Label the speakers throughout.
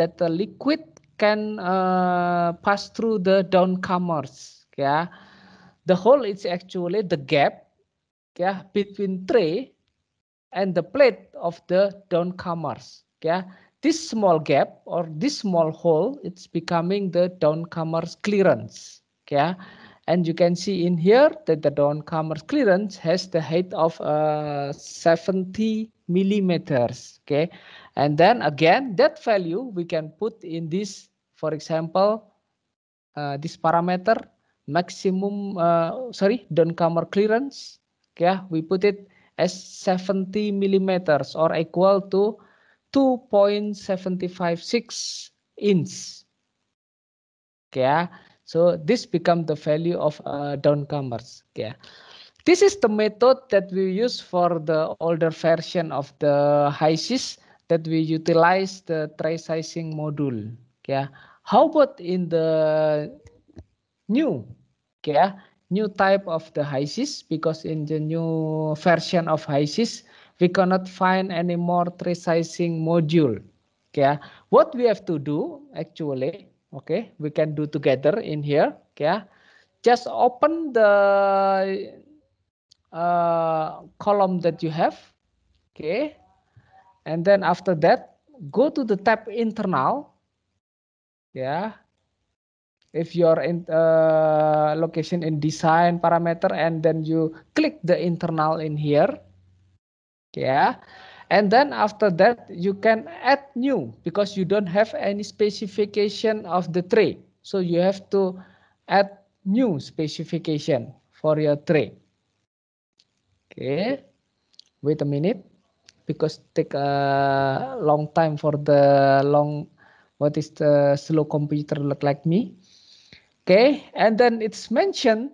Speaker 1: that the liquid can uh, pass through the downcomers. Yeah, the hole is actually the gap. Yeah, between tray and the plate of the downcomers. Yeah, this small gap or this small hole, it's becoming the downcomers clearance. Yeah, and you can see in here that the downcomers clearance has the height of uh, 70 millimeters. Okay. And then again, that value we can put in this, for example, uh, this parameter maximum, uh, sorry, Duncomer clearance. Okay. We put it as 70 millimeters or equal to 2.756 inch. Okay. So this becomes the value of uh, downcomers. Okay. This is the method that we use for the older version of the HiSys that we utilize the trace sizing module. Yeah. How about in the new, Yeah. new type of the HiSys? Because in the new version of HiSys, we cannot find any more trace sizing module. Yeah. What we have to do actually, okay, we can do together in here. Yeah. Just open the uh, column that you have. Okay. And then after that, go to the tab internal. Yeah. If you're in uh, location in design parameter and then you click the internal in here. Yeah. And then after that, you can add new because you don't have any specification of the tray. So you have to add new specification for your tray okay wait a minute because take a long time for the long what is the slow computer look like me okay and then it's mentioned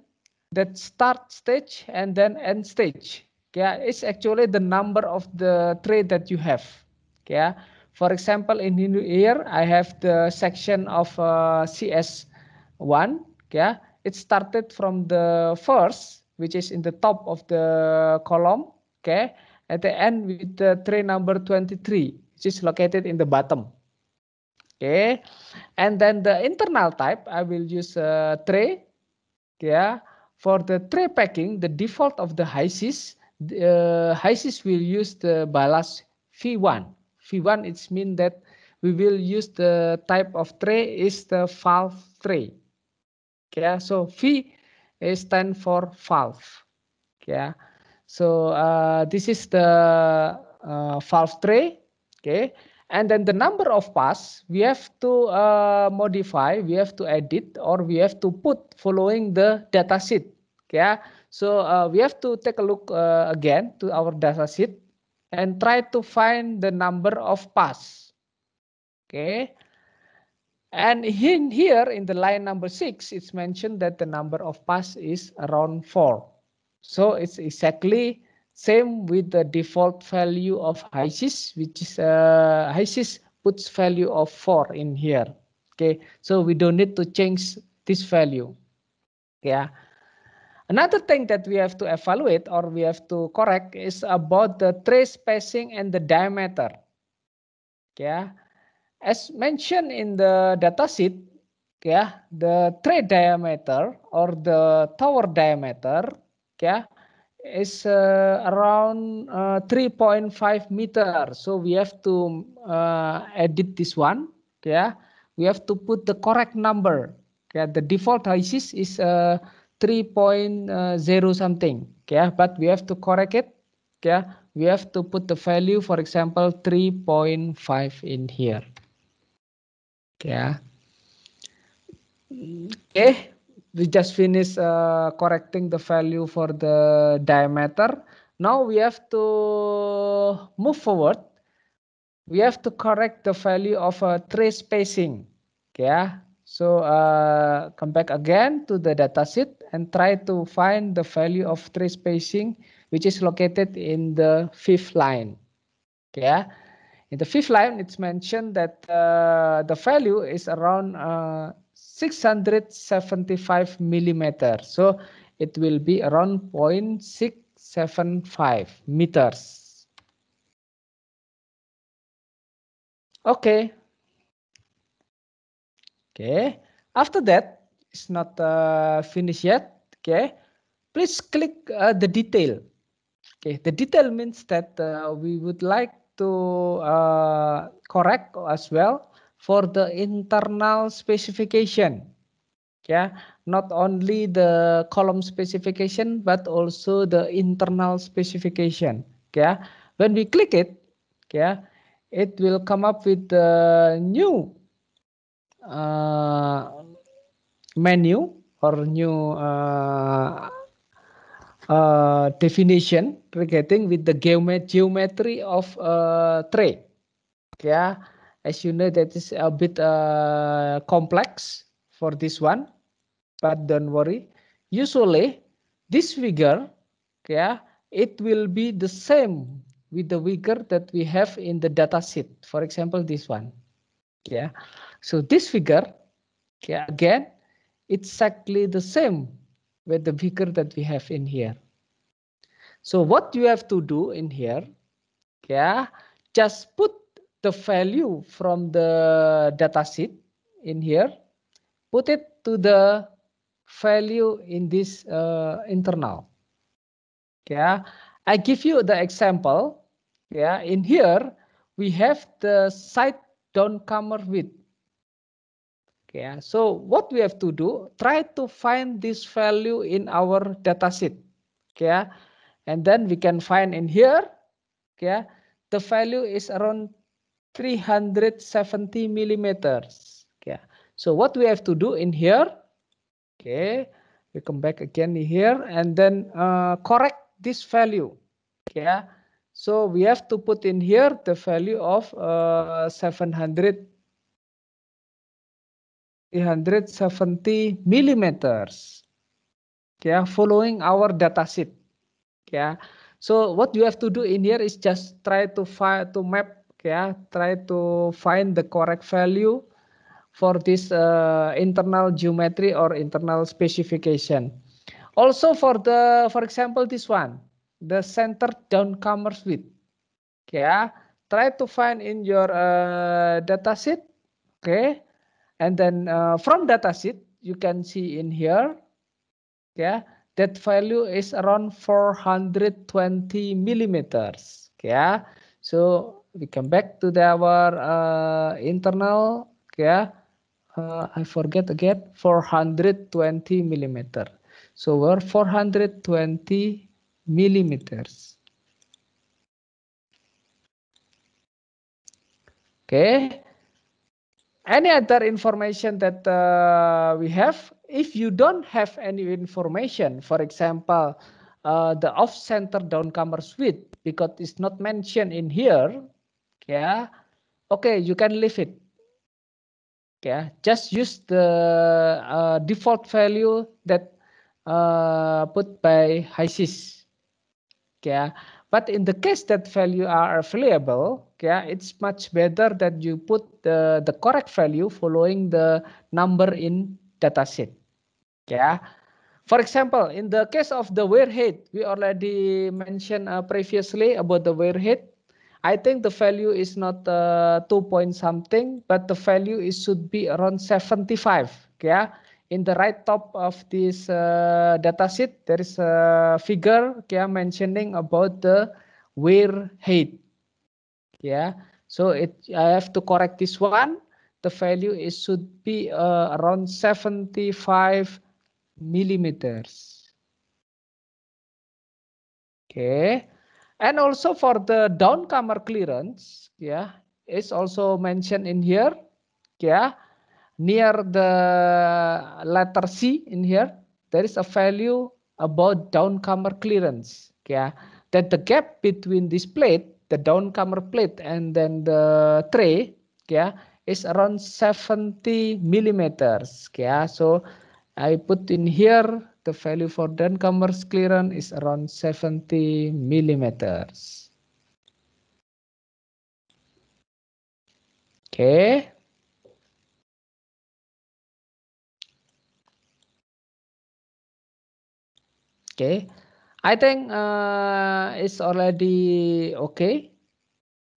Speaker 1: that start stage and then end stage yeah it's actually the number of the trade that you have yeah for example in here i have the section of uh, cs1 yeah it started from the first which is in the top of the column, okay? At the end with the tray number 23, which is located in the bottom. Okay, and then the internal type, I will use a tray. Yeah, for the tray packing, the default of the the uh, HiSys will use the ballast V1. V1, it means that we will use the type of tray is the valve tray. Okay, so V a stand for valve yeah so uh, this is the uh, valve tray okay and then the number of pass we have to uh, modify we have to edit or we have to put following the data sheet yeah so uh, we have to take a look uh, again to our data sheet and try to find the number of pass okay and in here in the line number six, it's mentioned that the number of pass is around four. So it's exactly same with the default value of HISIS, which is uh, HISIS puts value of four in here. Okay, so we don't need to change this value. Yeah. Another thing that we have to evaluate or we have to correct is about the trace spacing and the diameter. Yeah, as mentioned in the dataset, yeah, the tray diameter or the tower diameter yeah, is uh, around uh, 3.5 meter. So we have to uh, edit this one. Yeah, we have to put the correct number. Yeah, the default ISIS is uh, 3.0 uh, something. Yeah, but we have to correct it. Yeah, we have to put the value, for example, 3.5 in here. Yeah. Mm. Okay, we just finished uh, correcting the value for the diameter. Now we have to move forward. We have to correct the value of a uh, tray spacing. Yeah. so uh, come back again to the datasheet and try to find the value of tray spacing, which is located in the fifth line. Yeah. In the fifth line, it's mentioned that uh, the value is around uh, 675 millimeter. So it will be around 0.675 meters. Okay. Okay. After that, it's not uh, finished yet. Okay. Please click uh, the detail. Okay. The detail means that uh, we would like to uh, correct as well for the internal specification. Yeah, not only the column specification but also the internal specification. Yeah, when we click it, yeah, it will come up with the new uh, menu or new uh, uh, definition regarding with the geometry of a uh, tray. Yeah, as you know, that is a bit uh, complex for this one, but don't worry. Usually, this figure, yeah, it will be the same with the figure that we have in the data sheet. For example, this one. Yeah. So this figure, yeah, again, it's exactly the same with the beaker that we have in here. So what you have to do in here, yeah, just put the value from the datasheet in here, put it to the value in this uh, internal. Yeah, I give you the example. Yeah, in here we have the site come with. Yeah, so what we have to do, try to find this value in our data sheet. Okay, and then we can find in here, okay, the value is around 370 millimeters. Okay, so what we have to do in here, okay, we come back again here and then uh, correct this value. Okay, so we have to put in here the value of uh, 700 370 millimeters. Yeah, following our data sheet. Yeah. So what you have to do in here is just try to find to map, yeah, try to find the correct value for this uh, internal geometry or internal specification. Also for the, for example, this one, the center downcomer width. Yeah, try to find in your uh, data sheet. Okay, And then uh, from data sheet, you can see in here, yeah, that value is around 420 millimeters. Yeah, so we come back to the, our uh, internal. Yeah, uh, I forget again 420 millimeter. So we're 420 millimeters. Okay, any other information that uh, we have if you don't have any information for example uh, the off center downcomer suite, because it's not mentioned in here yeah okay you can leave it yeah just use the uh, default value that uh, put by HiSys yeah but in the case that value are available yeah it's much better that you put the, the correct value following the number in dataset yeah for example in the case of the wear head, we already mentioned uh, previously about the wear head. i think the value is not uh, 2 point something but the value is should be around 75 yeah in the right top of this uh, dataset there is a figure yeah, mentioning about the wear height yeah so it i have to correct this one the value is should be uh, around 75 millimeters okay and also for the downcomer clearance yeah is also mentioned in here yeah near the letter c in here there is a value about downcomer clearance yeah that the gap between this plate the downcomer plate and then the tray yeah is around 70 millimeters yeah so i put in here the value for downcomer's clearance is around 70 millimeters
Speaker 2: okay
Speaker 1: okay I think uh, it's already okay.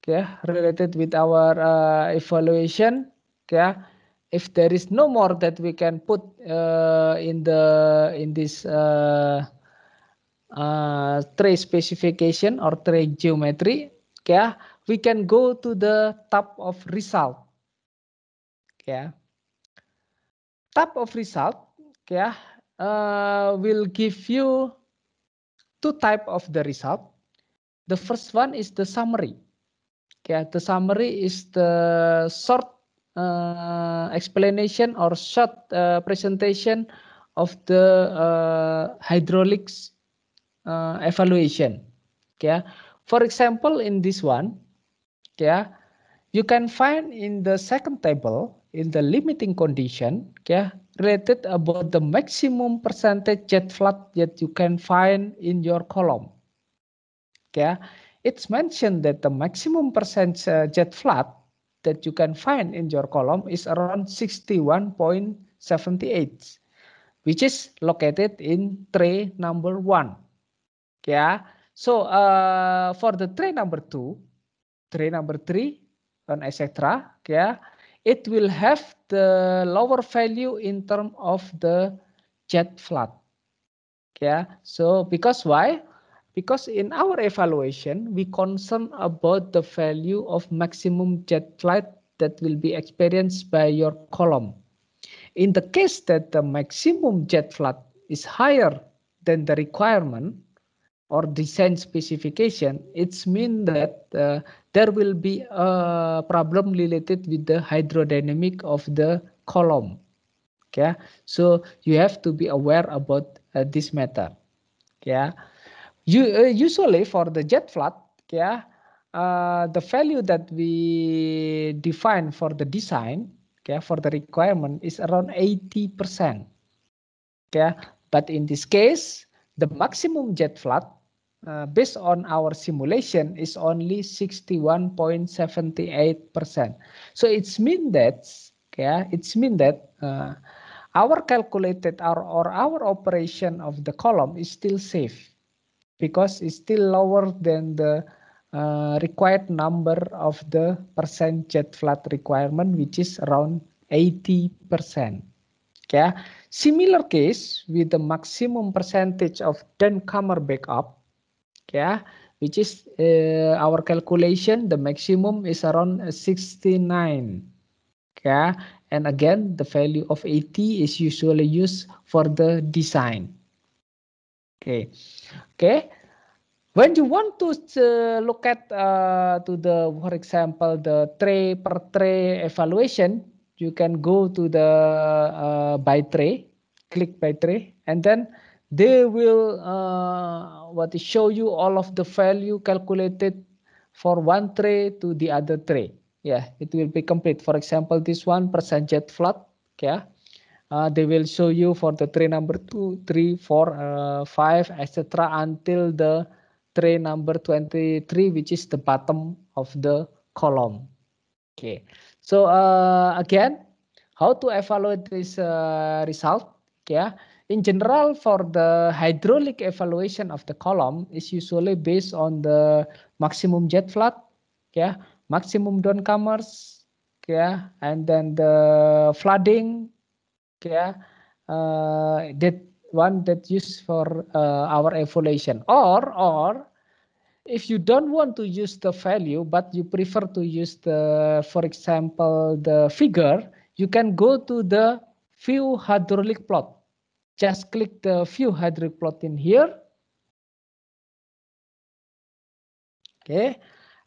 Speaker 1: yeah. related with our uh, evaluation. yeah. if there is no more that we can put uh, in the in this uh, uh, tray specification or tray geometry, yeah, we can go to the top of result. yeah. Top of result. yeah, uh, will give you two type of the result. The first one is the summary. Okay, the summary is the short uh, explanation or short uh, presentation of the uh, hydraulics uh, evaluation. Okay, for example, in this one, okay, you can find in the second table in the limiting condition, yeah, related about the maximum percentage jet flood that you can find in your column. yeah, it's mentioned that the maximum percent uh, jet flood that you can find in your column is around 61.78, which is located in tray number one. Yeah, so uh, for the tray number two, tray number three, and etc. Yeah, it will have the lower value in term of the jet flood. Yeah, so because why? Because in our evaluation, we concern about the value of maximum jet flood that will be experienced by your column. In the case that the maximum jet flood is higher than the requirement or design specification, it's mean that uh, there will be a problem related with the hydrodynamic of the column okay so you have to be aware about uh, this matter yeah you uh, usually for the jet flood yeah uh, the value that we define for the design okay for the requirement is around 80 percent okay but in this case the maximum jet flood uh, based on our simulation is only 61.78%. So it's mean that, yeah, it's mean that uh, our calculated our, or our operation of the column is still safe because it's still lower than the uh, required number of the percent jet flood requirement, which is around 80%. Yeah. Similar case with the maximum percentage of 10 comer backup, yeah which is uh, our calculation the maximum is around 69 yeah and again the value of 80 is usually used for the design okay okay when you want to uh, look at uh, to the for example the tray per tray evaluation you can go to the uh, by tray click by tray and then they will uh, what it show you all of the value calculated for one tray to the other tray. Yeah, it will be complete. For example, this one percent jet flood. Yeah, uh, they will show you for the tray number two, three, four, uh, five, etc. until the tray number 23, which is the bottom of the column. Okay, so uh, again, how to evaluate this uh, result? Yeah, in general, for the hydraulic evaluation of the column is usually based on the maximum jet flood, yeah, maximum downcomers, yeah, and then the flooding, yeah, uh, that one that used for uh, our evaluation. Or, or if you don't want to use the value, but you prefer to use the, for example, the figure, you can go to the few hydraulic plot. Just click the view hydraulic plot in here. Okay,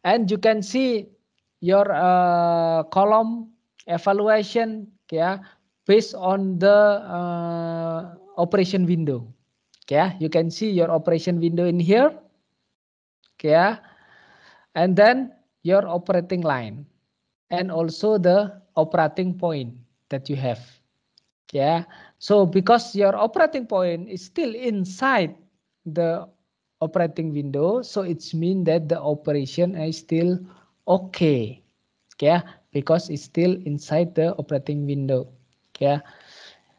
Speaker 1: and you can see your uh, column evaluation yeah, based on the uh, operation window. Yeah, you can see your operation window in here. Yeah, and then your operating line and also the operating point that you have. Yeah, so because your operating point is still inside the operating window, so it's mean that the operation is still okay. yeah. because it's still inside the operating window. yeah.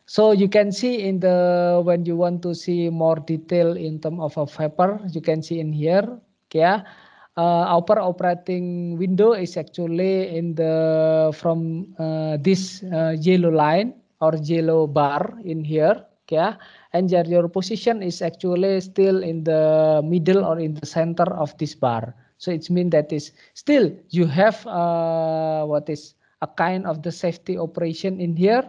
Speaker 1: So you can see in the when you want to see more detail in terms of a paper, you can see in here. yeah. Uh, our operating window is actually in the from uh, this uh, yellow line or yellow bar in here yeah and your, your position is actually still in the middle or in the center of this bar so it means that is still you have uh, what is a kind of the safety operation in here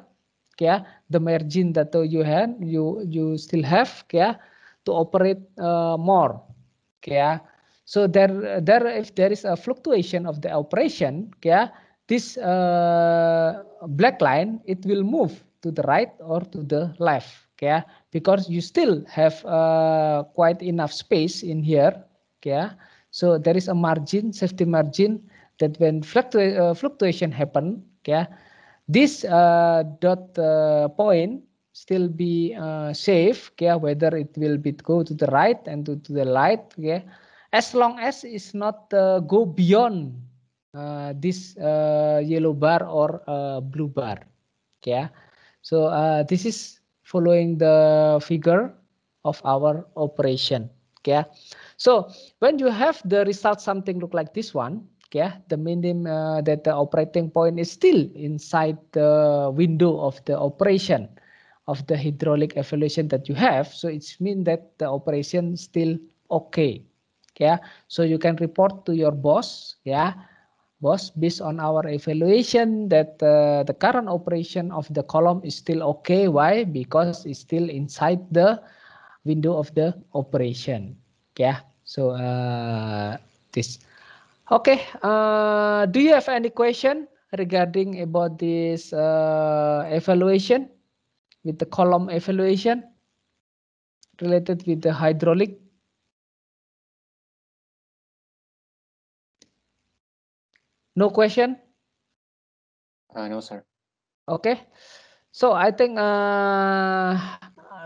Speaker 1: yeah the margin that you have you you still have yeah to operate uh, more yeah so there there if there is a fluctuation of the operation yeah this uh, black line it will move to the right or to the left okay because you still have uh, quite enough space in here okay so there is a margin safety margin that when fluctu uh, fluctuation happen okay this uh, dot uh, point still be uh, safe okay whether it will be go to the right and to, to the light okay as long as it's not uh, go beyond this yellow bar or blue bar okay so uh, this is following the figure of our operation. Okay. So when you have the result something look like this one, okay, the minimum uh, that the operating point is still inside the window of the operation of the hydraulic evaluation that you have. So it means that the operation still okay. Yeah. So you can report to your boss. Yeah was based on our evaluation that uh, the current operation of the column is still okay. Why? Because it's still inside the window of the operation. Yeah. So uh, this. Okay. Uh, do you have any question regarding about this uh, evaluation with the column evaluation related with the hydraulic? No question? Uh, no, sir. Okay. So I think uh,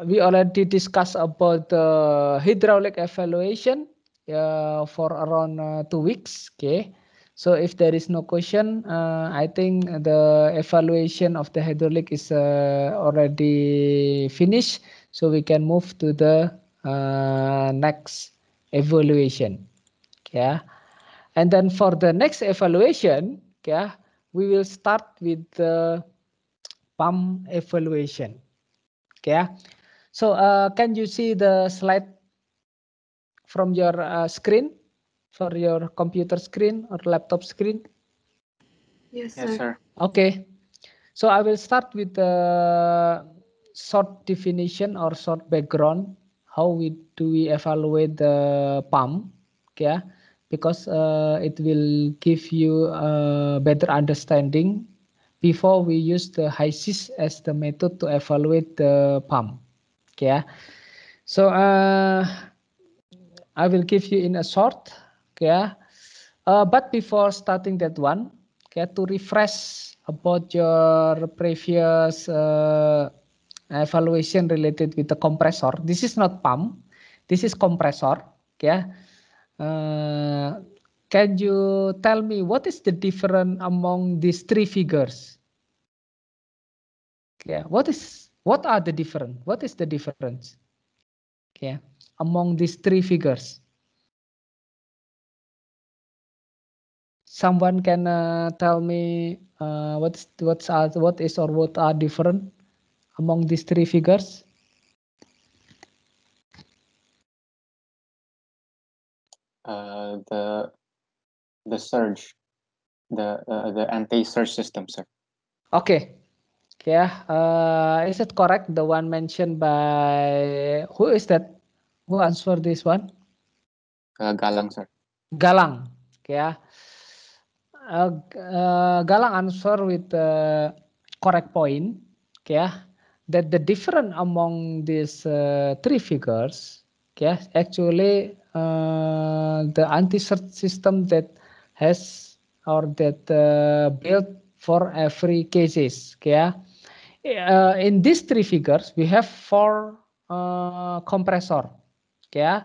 Speaker 1: we already discussed about the hydraulic evaluation uh, for around uh, two weeks. Okay. So if there is no question, uh, I think the evaluation of the hydraulic is uh, already finished. So we can move to the uh, next evaluation. Yeah. Okay. And then for the next evaluation, yeah, we will start with the pump evaluation. Okay. So uh, can you see the slide from your uh, screen, for your computer screen or laptop screen?
Speaker 2: Yes, sir. Yes, sir.
Speaker 1: Okay. So I will start with the short definition or short background. How we do we evaluate the pump? Yeah. Okay. because uh, it will give you a better understanding before we use the HISIS as the method to evaluate the pump. Okay, yeah. So uh, I will give you in a short. Okay, yeah. Uh, but before starting that one, okay, to refresh about your previous uh, evaluation related with the compressor. This is not pump. This is compressor. Okay. Uh, can you tell me what is the difference among these three figures? Yeah, what is what are the different? What is the difference? Yeah, among these three figures. Someone can uh, tell me uh, what's what's are, what is or what are different among these three figures?
Speaker 2: Uh, the the surge, the uh, the anti-surge system, sir.
Speaker 1: Okay. Yeah. Uh, is it correct the one mentioned by who is that? Who answered this one?
Speaker 2: Uh, Galang, sir.
Speaker 1: Galang. Yeah. Uh, uh, Galang answer with the uh, correct point. Yeah. That the difference among these uh, three figures yes actually uh, the anti-search system that has or that uh, built for every cases yeah uh, in these three figures we have four uh, compressor yeah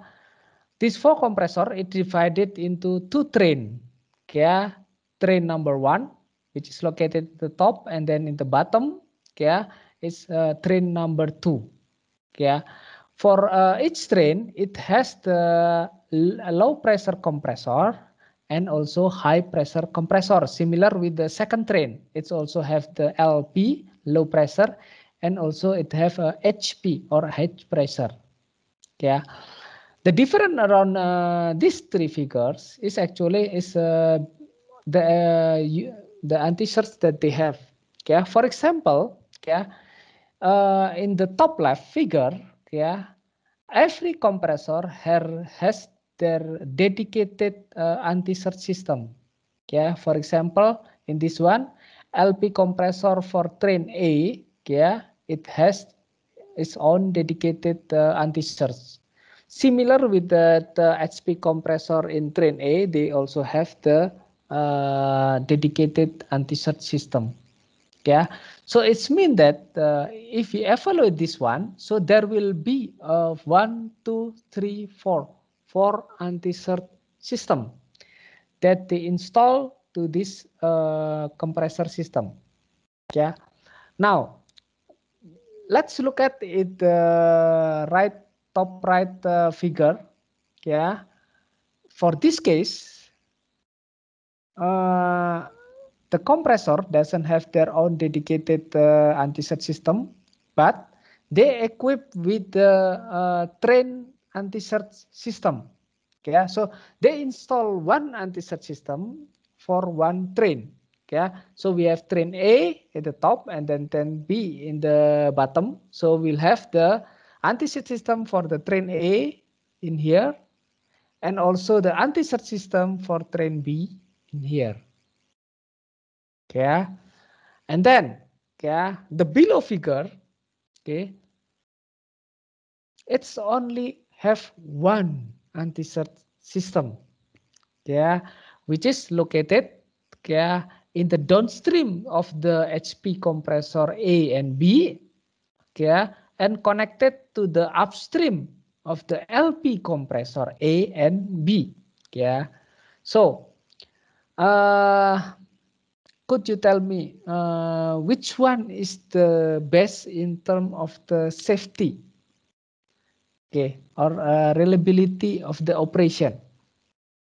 Speaker 1: these four compressor it divided into two train yeah train number one which is located at the top and then in the bottom yeah it's uh, train number two yeah for uh, each train, it has the low pressure compressor and also high pressure compressor similar with the second train it also have the lp low pressure and also it have a hp or high pressure yeah the difference around uh, these three figures is actually is uh, the uh, you, the anti-shirts that they have okay for example okay uh, in the top left figure yeah, every compressor has their dedicated uh, anti-surge system. Yeah, for example, in this one, LP compressor for train A, yeah, it has its own dedicated uh, anti-surge. Similar with the, the, uh, HP compressor in train A, they also have the uh, dedicated anti-surge system yeah so it's mean that uh, if you evaluate this one so there will be a one two three four four anti-cert system that they install to this uh, compressor system yeah now let's look at it the uh, right top right uh, figure yeah for this case uh, the compressor doesn't have their own dedicated uh, anti-set system, but they equip with the uh, train anti-search system. Okay, so they install one anti-search system for one train. Okay, so we have train A at the top and then train B in the bottom. So we'll have the anti-search system for the train A in here and also the anti-search system for train B in here okay and then okay the below figure okay it's only have one anti-search system yeah which is located yeah in the downstream of the hp compressor a and b yeah and connected to the upstream of the lp compressor a and b yeah so uh could you tell me uh, which one is the best in terms of the safety okay or uh, reliability of the operation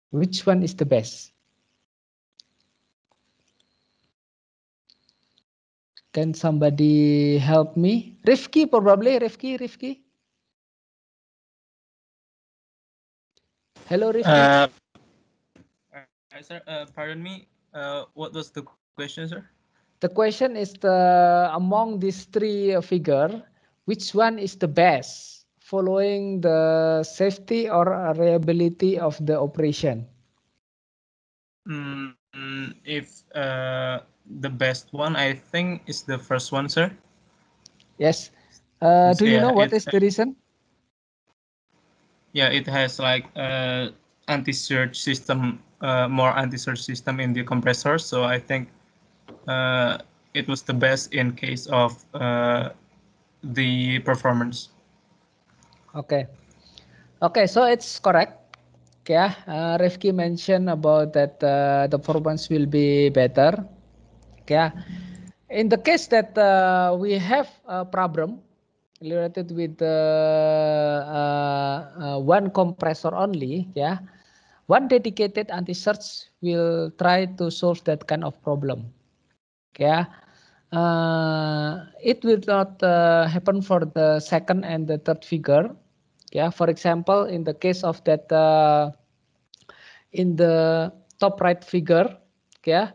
Speaker 1: which one is the best can somebody help me rifki probably rifki rifki
Speaker 2: hello rifki uh, uh sir, uh, pardon me uh, what was the question, sir?
Speaker 1: The question is the among these three figure, which one is the best following the safety or reliability of the operation?
Speaker 2: Mm, if uh, the best one, I think, is the first one, sir.
Speaker 1: Yes. Uh, do yeah, you know what it, is the reason? Yeah, it has like uh, anti-surge system, uh, more anti-surge system in the compressor. So I think uh, it was
Speaker 2: the best in case of uh, the performance.
Speaker 1: Okay. Okay, so it's correct. Yeah, uh, Rifki mentioned about that uh, the performance will be better. Yeah, in the case that uh, we have a problem related with uh, uh, one compressor only, yeah, one dedicated anti-search will try to solve that kind of problem yeah uh, it will not uh, happen for the second and the third figure yeah for example in the case of that uh, in the top right figure yeah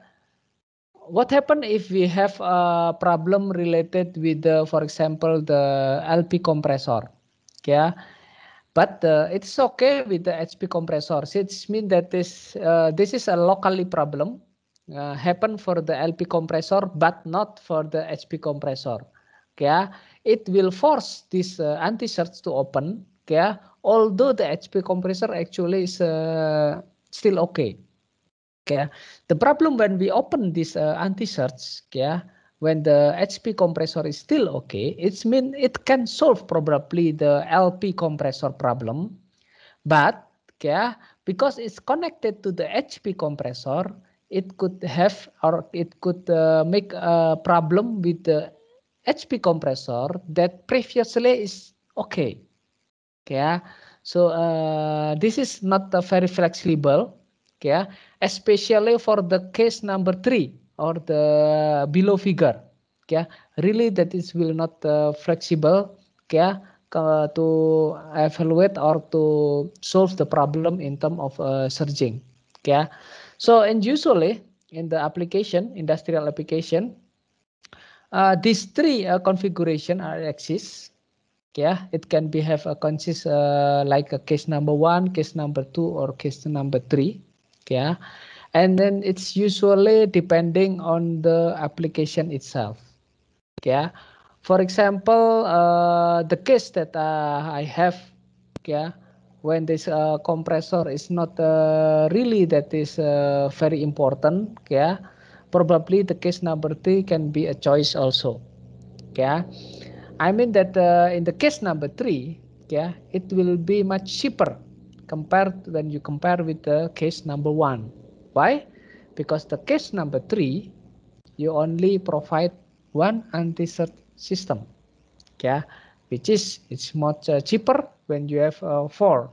Speaker 1: what happened if we have a problem related with the, for example the lp compressor yeah but uh, it's okay with the HP compressor. It means that this uh, this is a locally problem uh, happen for the LP compressor but not for the HP compressor. Yeah, it will force this uh, anti-surge to open. Yeah, although the HP compressor actually is uh, still okay. Yeah, the problem when we open this uh, anti-surge, Yeah, when the HP compressor is still okay, it means it can solve probably the LP compressor problem, but yeah, because it's connected to the HP compressor, it could have or it could uh, make a problem with the HP compressor that previously is okay. Yeah. so uh, this is not very flexible. Yeah. especially for the case number three or the below figure. Yeah. really that is will not uh, flexible. Yeah. to evaluate or to solve the problem in term of uh, searching. Yeah. So and usually in the application, industrial application, uh, these three uh, configuration are exist. Yeah, it can be have a consist uh, like a case number one, case number two, or case number three. Yeah, and then it's usually depending on the application itself. Yeah, for example, uh, the case that uh, I have. Yeah, when this uh, compressor is not uh, really that is uh, very important yeah probably the case number three can be a choice also yeah i mean that uh, in the case number three yeah it will be much cheaper compared when you compare with the case number one why because the case number three you only provide one anti system yeah which is it's much uh, cheaper when you have uh, four.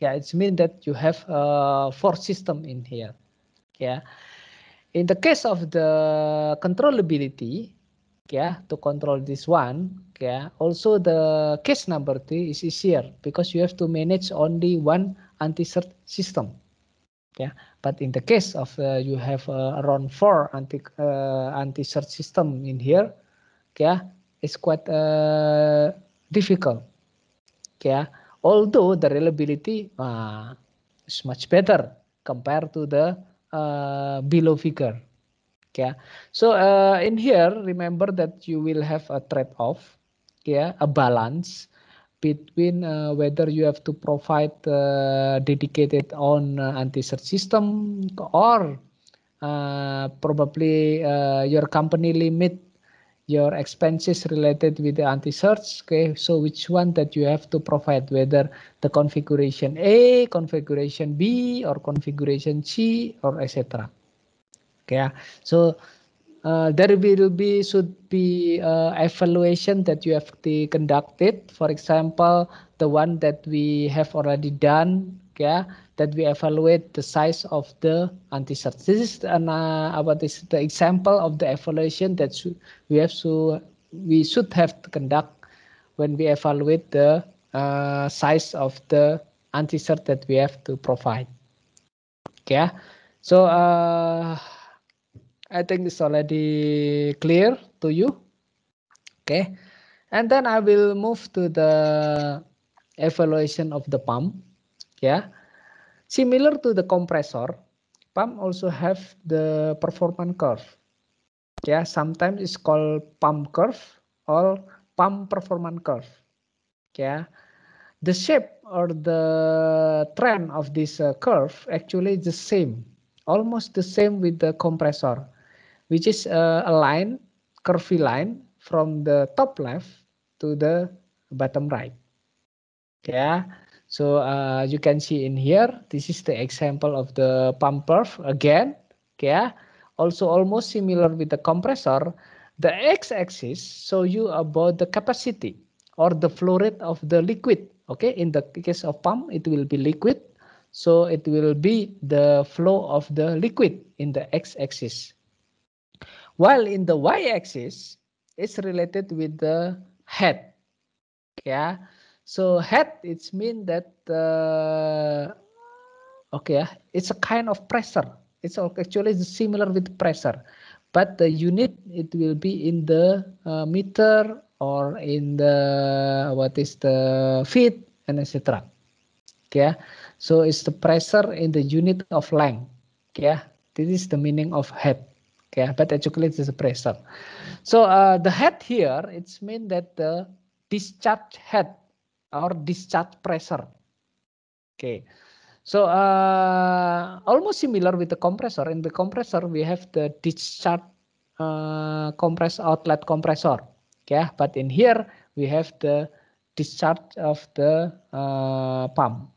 Speaker 1: Yeah, it means that you have uh, four system in here. Yeah. In the case of the controllability, yeah, to control this one, yeah, also the case number three is easier because you have to manage only one anti-cert system. Yeah, but in the case of uh, you have uh, around four anti uh, anti-cert system in here, yeah, is quite uh, difficult. Yeah, although the reliability uh, is much better compared to the uh, below figure. Yeah, so uh, in here, remember that you will have a trade-off, yeah, a balance between uh, whether you have to provide uh, dedicated on uh, anti-search system or uh, probably uh, your company limit your expenses related with the anti-search. Okay, so which one that you have to provide, whether the configuration A, configuration B, or configuration C, or etc. Okay, so uh, there will be should be uh, evaluation that you have to conducted. For example, the one that we have already done yeah that we evaluate the size of the anti This is an uh, about this the example of the evaluation that we have to we should have to conduct when we evaluate the uh, size of the anti that we have to provide. Yeah, so uh, I think it's already clear to you. Okay, and then I will move to the evaluation of the pump. ya. Similar to the compressor, pump also have the performance curve. Ya, sometimes it's called pump curve or pump performance curve. Ya. The shape or the trend of this uh, curve actually the same, almost the same with the compressor, which is uh, a line, curvy line from the top left to the bottom right. Ya. So uh, you can see in here, this is the example of the pump perf again. yeah. also almost similar with the compressor. The x-axis show you about the capacity or the flow rate of the liquid. Okay, in the case of pump, it will be liquid. So it will be the flow of the liquid in the x-axis. While in the y-axis, it's related with the head. Yeah. Okay. So head it's mean that uh, okay, ah, it's a kind of pressure. It's actually similar with pressure, but the unit it will be in the uh, meter or in the what is the feet and etc. Okay, ah. so it's the pressure in the unit of length. Okay, ah. this is the meaning of head. Okay, but actually it's a pressure. So uh, the head here it's mean that the discharge head or discharge pressure. Okay. So uh, almost similar with the compressor. In the compressor, we have the discharge uh, compress outlet compressor. Yeah, but in here we have the discharge of the uh, pump.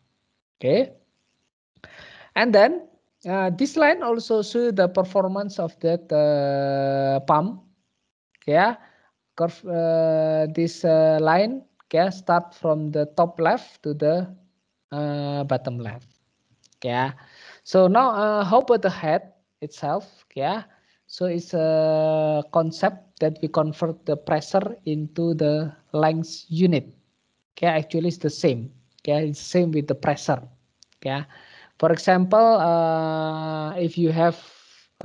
Speaker 1: Okay, and then uh, this line also show the performance of that uh, pump. Yeah, curve. Uh, this uh, line Okay, start from the top left to the uh, bottom left. Yeah. So now, uh, how about the head itself? Yeah. So it's a concept that we convert the pressure into the length unit. yeah actually it's the same. yeah it's same with the pressure. yeah For example, uh, if you have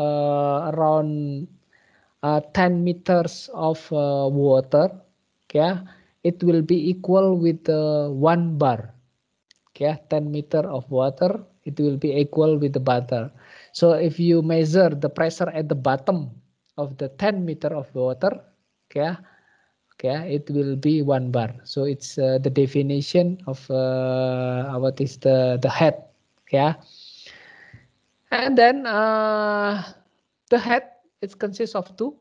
Speaker 1: uh, around uh, 10 meters of uh, water, yeah it will be equal with uh, one bar okay 10 meter of water it will be equal with the butter so if you measure the pressure at the bottom of the 10 meter of water okay okay it will be one bar so it's uh, the definition of uh, what is the the head yeah and then uh, the head it consists of two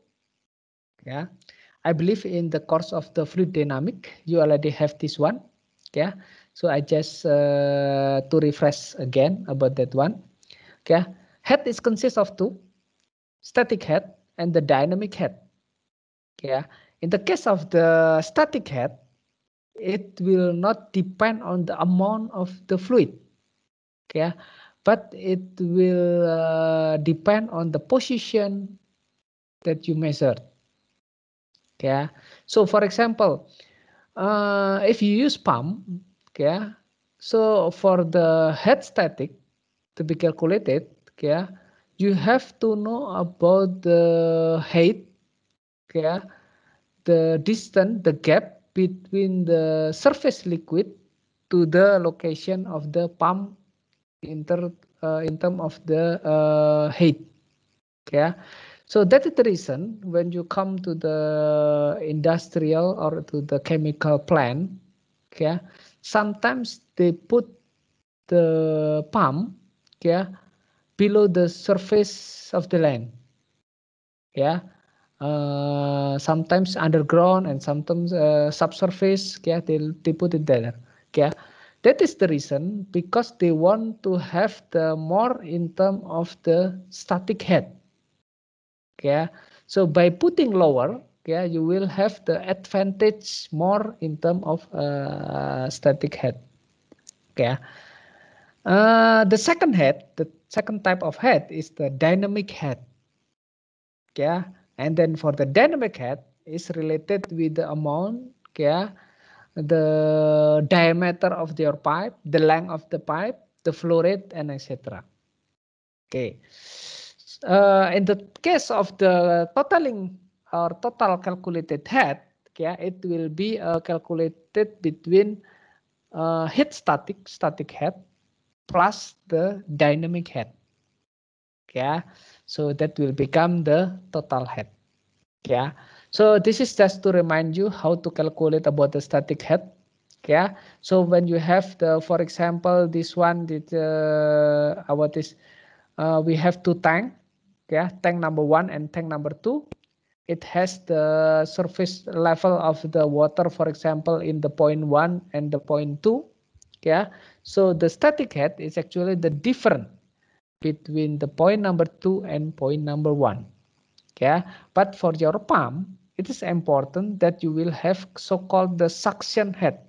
Speaker 1: yeah I believe in the course of the fluid dynamic, you already have this one. Yeah. So I just uh, to refresh again about that one. Okay. Head is consists of two, static head and the dynamic head. Yeah. In the case of the static head, it will not depend on the amount of the fluid. Yeah. But it will uh, depend on the position that you measured. Okay. So for example, uh, if you use pump, okay, so for the head static to be calculated, okay, you have to know about the height, okay, the distance, the gap between the surface liquid to the location of the pump in, uh, in term of the uh, height. Okay. So that is the reason when you come to the industrial or to the chemical plant, yeah, sometimes they put the pump, yeah, below the surface of the land, yeah. Uh, sometimes underground and sometimes uh, subsurface, yeah, they, they put it there, yeah. That is the reason because they want to have the more in term of the static head, yeah so by putting lower yeah you will have the advantage more in term of uh, static head yeah uh, the second head the second type of head is the dynamic head yeah and then for the dynamic head is related with the amount yeah the diameter of your pipe the length of the pipe the flow rate and etc okay uh, in the case of the totaling or total calculated head, yeah, it will be uh, calculated between uh, head static, static head, plus the dynamic head. Yeah, so that will become the total head. Yeah, so this is just to remind you how to calculate about the static head. Yeah, so when you have the, for example, this one, did uh, what is, uh, we have two tank yeah, tank number one and tank number two. It has the surface level of the water, for example, in the point one and the point two. Yeah, so the static head is actually the difference between the point number two and point number one. Yeah, but for your pump, it is important that you will have so-called the suction head,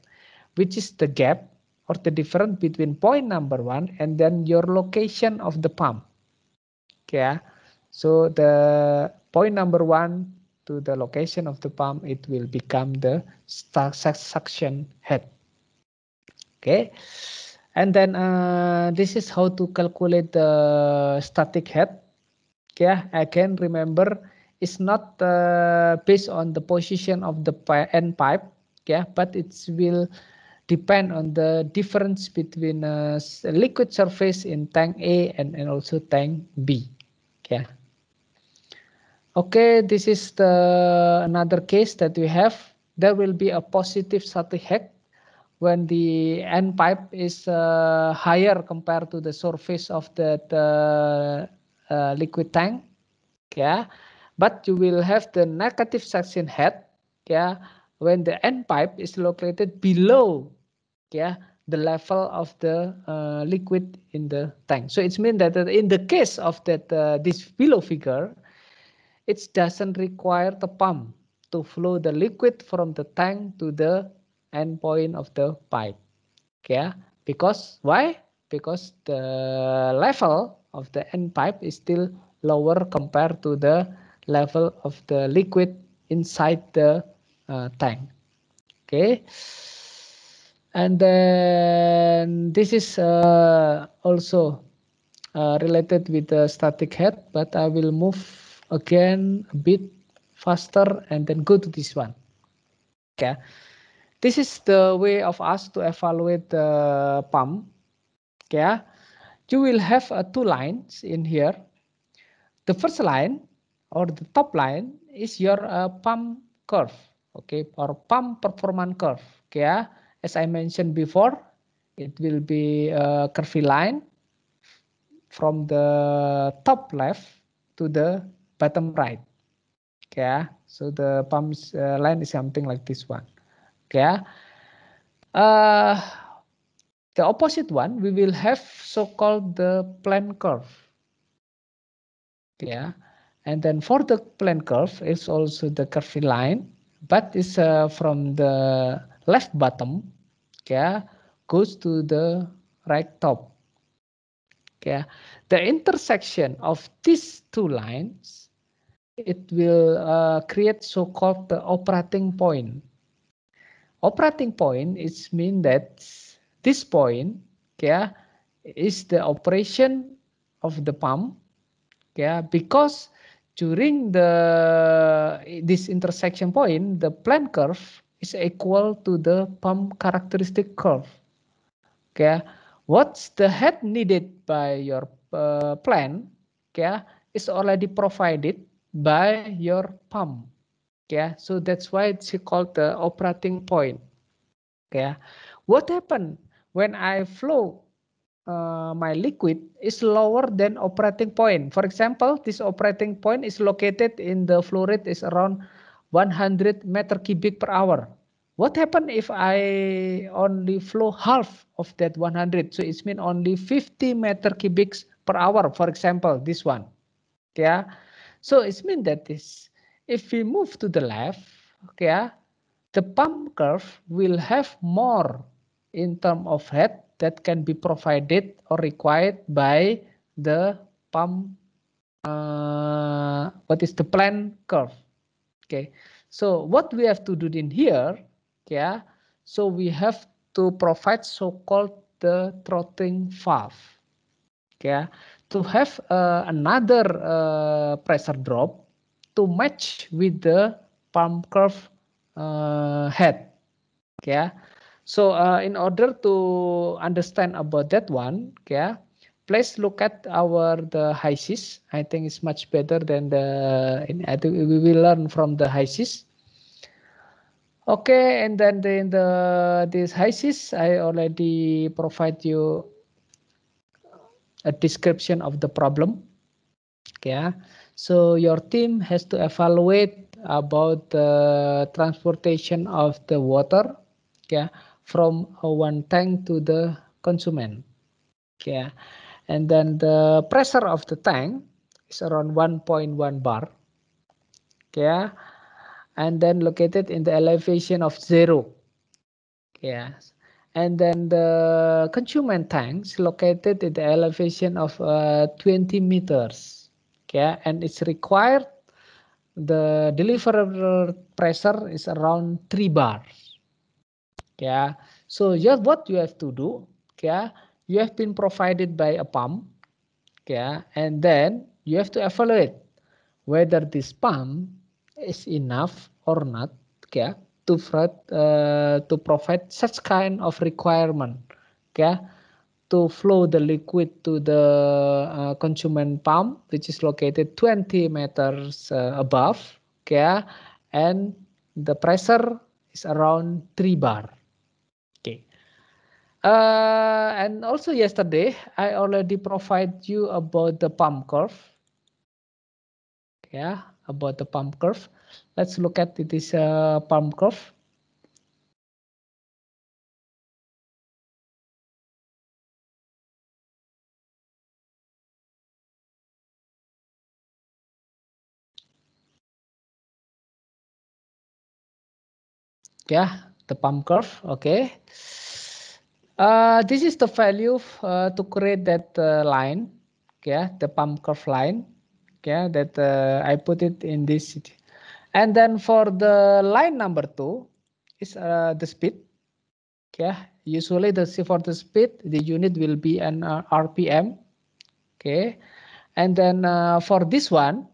Speaker 1: which is the gap or the difference between point number one and then your location of the pump. Yeah. So the point number one to the location of the pump, it will become the suction head. Okay. And then uh, this is how to calculate the static head. Yeah, again, remember, it's not uh, based on the position of the end pipe, Yeah, but it will depend on the difference between a uh, liquid surface in tank A and, and also tank B. Yeah. Okay, this is the another case that we have. There will be a positive static head when the end pipe is uh, higher compared to the surface of the, uh, uh, liquid tank. Yeah, but you will have the negative suction head. Yeah, when the end pipe is located below. Yeah, the level of the uh, liquid in the tank. So it means that in the case of that uh, this below figure, it doesn't require the pump to flow the liquid from the tank to the end point of the pipe. Okay, because why? Because the level of the end pipe is still lower compared to the level of the liquid inside the uh, tank. Okay, and then this is uh, also uh, related with the static head, but I will move again a bit faster and then go to this one. Okay. This is the way of us to evaluate the pump. Okay. You will have uh, two lines in here. The first line or the top line is your uh, pump curve. Okay. Or pump performance curve. Okay. As I mentioned before, it will be a curvy line from the top left to the bottom right. Okay, ah. so the pump uh, line is something like this one. Okay, ah. uh, the opposite one we will have so-called the plane curve. Yeah, and then for the plane curve it's also the curvy line, but it's uh, from the left bottom. Yeah, goes to the right top. yeah. the intersection of these two lines it will uh, create so-called the operating point. Operating point is mean that this point yeah, is the operation of the pump yeah, because during the this intersection point the plant curve is equal to the pump characteristic curve Yeah, what's the head needed by your uh, plan Yeah, is already provided by your pump. Yeah, so that's why it's called the operating point. Yeah, what happened when I flow uh, my liquid is lower than operating point. For example, this operating point is located in the flow rate is around 100 meter cubic per hour. What happened if I only flow half of that 100? So it's mean only 50 meter cubics per hour, for example, this one. Yeah. So it means that this, if we move to the left, okay, ah, the pump curve will have more in term of head that can be provided or required by the pump uh, what is the plan curve okay so what we have to do in here yeah so we have to provide so-called the throttling valve yeah to have uh, another uh, pressure drop to match with the pump curve uh, head. Yeah. So uh, in order to understand about that one, yeah, please look at our the HISIS. I think it's much better than the. I think we will learn from the HISIS. Okay, and then in the this HISIS, I already provide you a description of the problem. Yeah. So your team has to evaluate about the transportation of the water yeah, from one tank to the consumer. Yeah. And then the pressure of the tank is around 1.1 bar. Yeah. And then located in the elevation of zero. Yeah and then the consumer tanks located at the elevation of uh, 20 meters okay and it's required the deliver pressure is around 3 bars Yeah, so just what you have to do Yeah, you have been provided by a pump Yeah, and then you have to evaluate whether this pump is enough or not Yeah to provide, uh, to provide such kind of requirement okay to flow the liquid to the uh, consumer pump which is located 20 meters uh, above okay and the pressure is around 3 bar okay uh, and also yesterday i already provide you about the pump curve yeah about the pump curve Let's look at this uh, palm curve. yeah the pump curve okay uh, this is the value uh, to create that uh, line yeah the pump curve line yeah that uh, i put it in this and then for the line number two is uh, the speed. Okay, usually the for the speed the unit will be an uh, RPM. Okay, and then uh, for this one,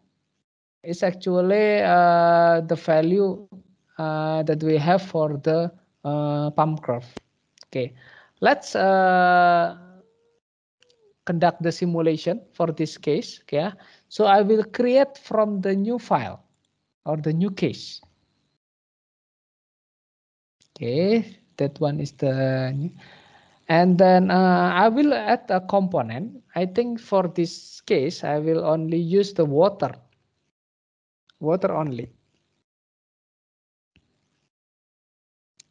Speaker 1: it's actually uh, the value uh, that we have for the uh, pump curve. Okay, let's conduct the simulation for this case. Okay, so I will create from the new file or the new case. Okay, that one is the new. And then uh, I will add a component. I think for this case, I will only use the water. Water only.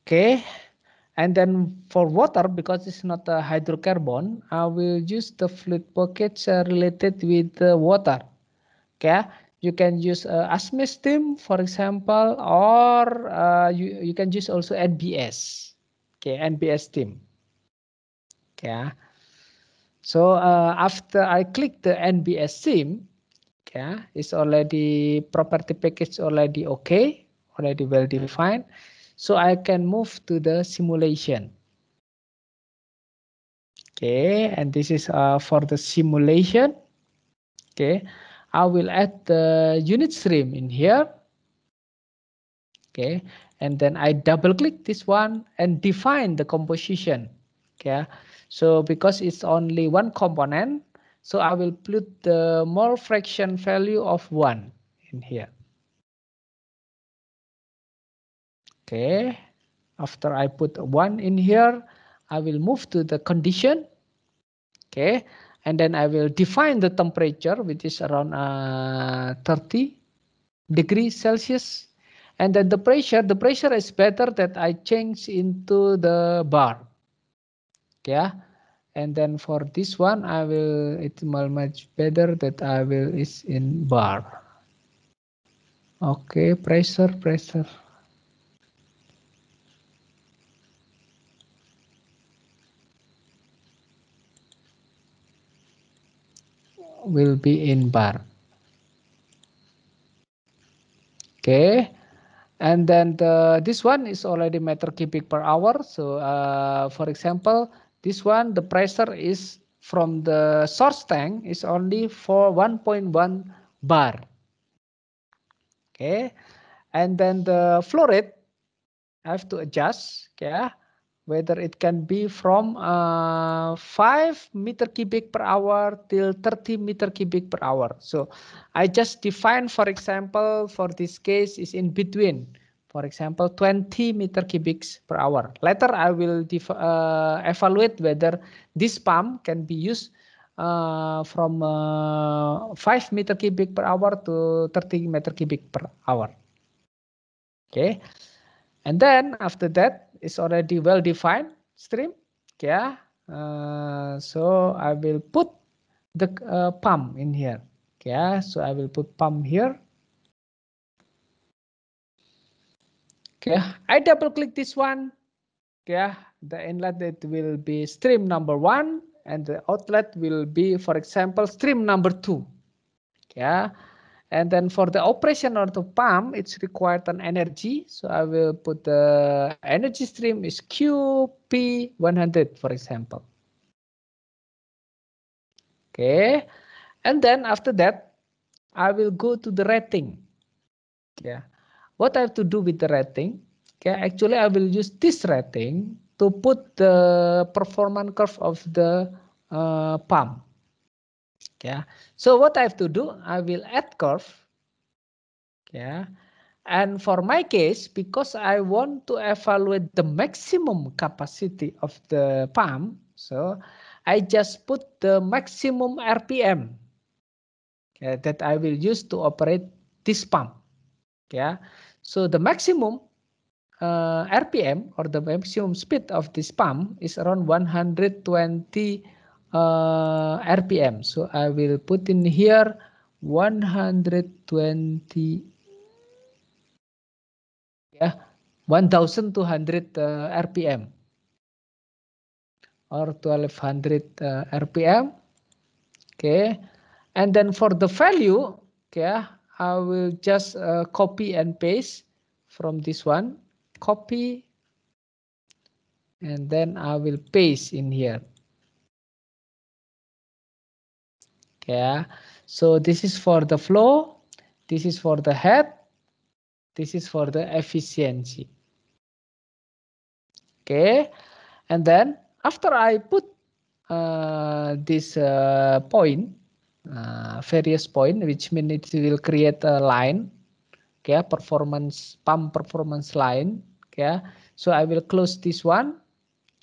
Speaker 1: Okay. And then for water, because it's not a hydrocarbon, I will use the fluid pockets uh, related with the water. Okay you can use uh, ASME team, for example, or uh, you, you can use also NBS. Okay, NBS team. Okay. Ah. So uh, after I click the NBS team, okay, ah, it's already property package already okay, already well defined. So I can move to the simulation. Okay, and this is uh, for the simulation. Okay. I will add the unit stream in here. Okay, and then I double click this one and define the composition. Okay, so because it's only one component, so I will put the mole fraction value of one in here. Okay, after I put one in here, I will move to the condition. Okay, and then I will define the temperature which is around uh, 30 degrees Celsius and then the pressure the pressure is better that I change into the bar yeah and then for this one I will it much better that I will is in bar okay pressure pressure will be in bar. Okay. And then the, this one is already meter cubic per hour. So uh, for example, this one, the pressure is from the source tank is only for 1.1 bar. Okay. And then the flow rate, I have to adjust. Yeah whether it can be from uh, 5 meter cubic per hour till 30 meter cubic per hour. So I just define, for example, for this case is in between, for example, 20 meter cubics per hour. Later, I will uh, evaluate whether this pump can be used uh, from uh, 5 meter cubic per hour to 30 meter cubic per hour. Okay. And then after that, is already well defined stream yeah uh, so i will put the uh, pump in here yeah so i will put pump here okay i double click this one yeah the inlet it will be stream number one and the outlet will be for example stream number two yeah and then for the operation of the pump, it's required an energy. So I will put the energy stream is QP100, for example. Okay. And then after that, I will go to the rating. Yeah. What I have to do with the rating? Okay, actually I will use this rating to put the performance curve of the uh, pump. Yeah. So what I have to do, I will add curve. Yeah. And for my case, because I want to evaluate the maximum capacity of the pump, so I just put the maximum RPM okay, that I will use to operate this pump. Yeah. So the maximum uh, RPM or the maximum speed of this pump is around 120 uh, RPM. So I will put in here 120 yeah 1200 uh, RPM or 1200 uh, RPM. Okay, and then for the value, okay, uh, I will just uh, copy and paste from this one. Copy and then I will paste in here yeah so this is for the flow this is for the head this is for the efficiency okay and then after i put uh, this uh, point uh, various point which mean it will create a line okay performance pump performance line okay so i will close this one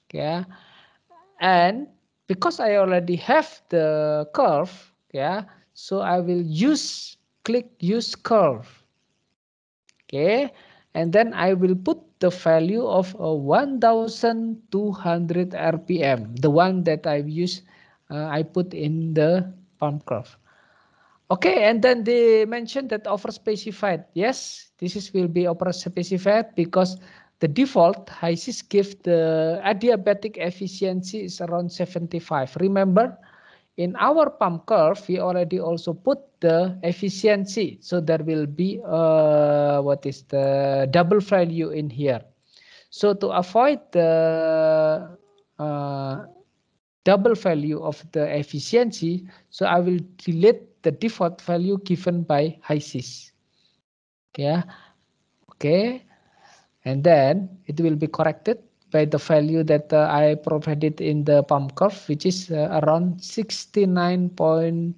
Speaker 1: okay and because i already have the curve yeah so i will use click use curve okay and then i will put the value of a uh, 1200 rpm the one that i've used uh, i put in the pump curve Okay, and then they mentioned that over specified. Yes, this is will be over specified because the default HISIS give the adiabatic efficiency is around 75. Remember, in our pump curve, we already also put the efficiency. So there will be uh, what is the double value in here. So to avoid the uh, double value of the efficiency, so I will delete the default value given by HiSys. Yeah. Okay. And then it will be corrected by the value that uh, I provided in the pump curve, which is uh, around 69.96.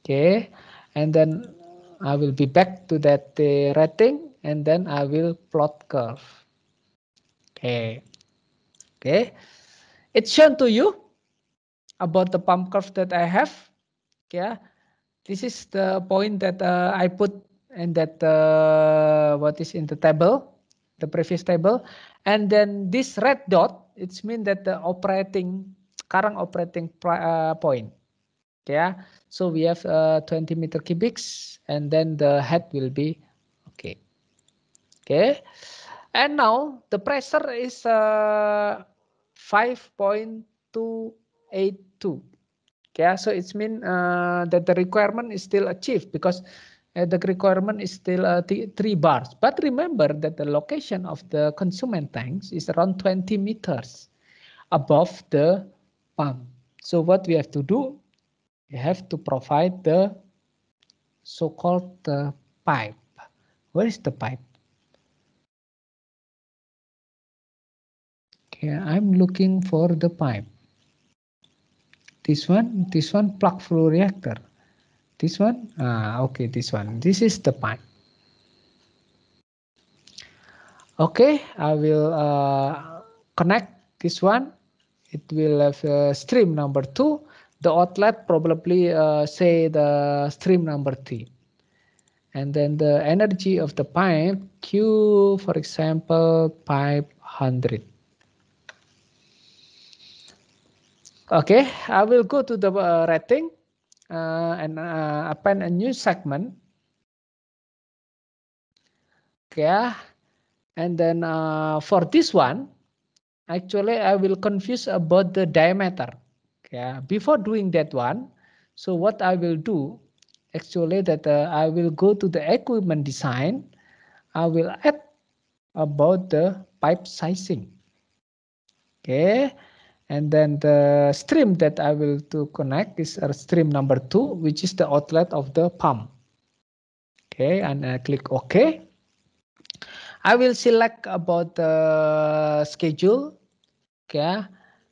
Speaker 1: Okay, and then I will be back to that uh, rating and then I will plot curve. Okay, okay, it's shown to you about the pump curve that I have. Yeah, this is the point that uh, I put and that uh, what is in the table the previous table. And then this red dot, it's mean that the operating current operating uh, point. Yeah, so we have uh, 20 meter cubics and then the head will be okay. Okay, and now the pressure is uh, 5.282. Yeah, so it's mean uh, that the requirement is still achieved because the requirement is still uh, th three bars. But remember that the location of the consumer tanks is around 20 meters above the pump. So what we have to do, we have to provide the so-called uh, pipe.
Speaker 2: Where is the pipe?
Speaker 1: Okay, I'm looking for the pipe. This one, this one plug flow reactor this one ah, okay this one this is the pipe okay i will uh, connect this one it will have uh, stream number two the outlet probably uh, say the stream number three and then the energy of the pipe q for example five hundred. okay i will go to the uh, rating uh, and append uh, a new segment. Okay, and then uh, for this one, actually I will confuse about the diameter. Okay, before doing that one, so what I will do actually that uh, I will go to the equipment design. I will add about the pipe sizing. Okay, and then the stream that I will to connect is uh, stream number two, which is the outlet of the pump. Okay, and I click OK. I will select about the schedule. Okay,